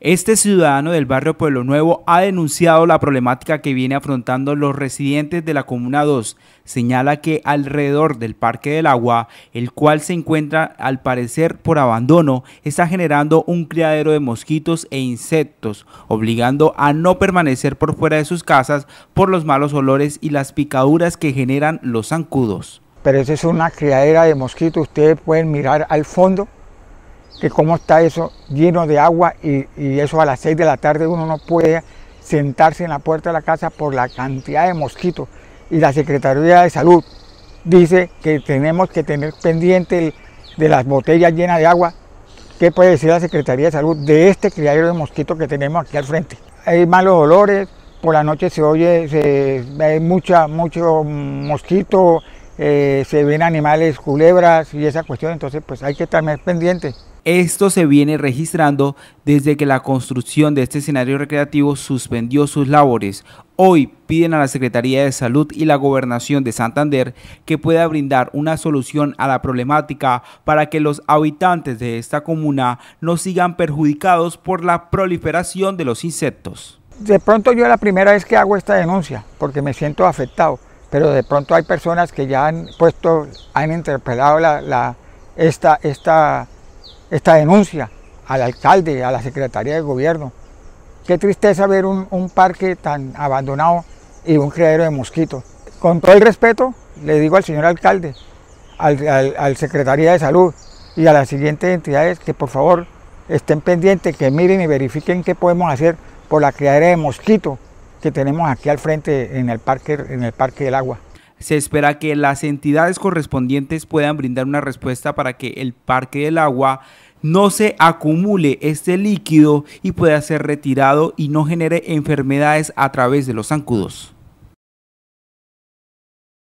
Este ciudadano del barrio Pueblo Nuevo ha denunciado la problemática que viene afrontando los residentes de la Comuna 2. Señala que alrededor del Parque del Agua, el cual se encuentra al parecer por abandono, está generando un criadero de mosquitos e insectos, obligando a no permanecer por fuera de sus casas por los malos olores y las picaduras que generan los zancudos. Pero esa es una criadera de mosquitos, ustedes pueden mirar al fondo, que cómo está eso lleno de agua y, eso a las 6 de la tarde uno no puede sentarse en la puerta de la casa por la cantidad de mosquitos. Y la Secretaría de Salud dice que tenemos que tener pendiente de las botellas llenas de agua. ¿Qué puede decir la Secretaría de Salud de este criadero de mosquitos que tenemos aquí al frente? Hay malos olores, por la noche se oye, hay mucha, mucho mosquito, eh, se ven animales, culebras y esa cuestión, entonces pues hay que estar más pendiente esto se viene registrando desde que la construcción de este escenario recreativo suspendió sus labores. Hoy piden a la Secretaría de Salud y la Gobernación de Santander que pueda brindar una solución a la problemática para que los habitantes de esta comuna no sigan perjudicados por la proliferación de los insectos. De pronto yo la primera vez que hago esta denuncia porque me siento afectado, pero de pronto hay personas que ya han puesto, han interpelado la, esta, esta esta denuncia al alcalde, a la Secretaría de Gobierno. Qué tristeza ver un, parque tan abandonado y un criadero de mosquitos. Con todo el respeto, le digo al señor alcalde, al, Secretaría de Salud y a las siguientes entidades que por favor estén pendientes, que miren y verifiquen qué podemos hacer por la criadera de mosquitos que tenemos aquí al frente en el parque, en el parque del agua se espera que las entidades correspondientes puedan brindar una respuesta para que el parque del agua no se acumule este líquido y pueda ser retirado y no genere enfermedades a través de los zancudos.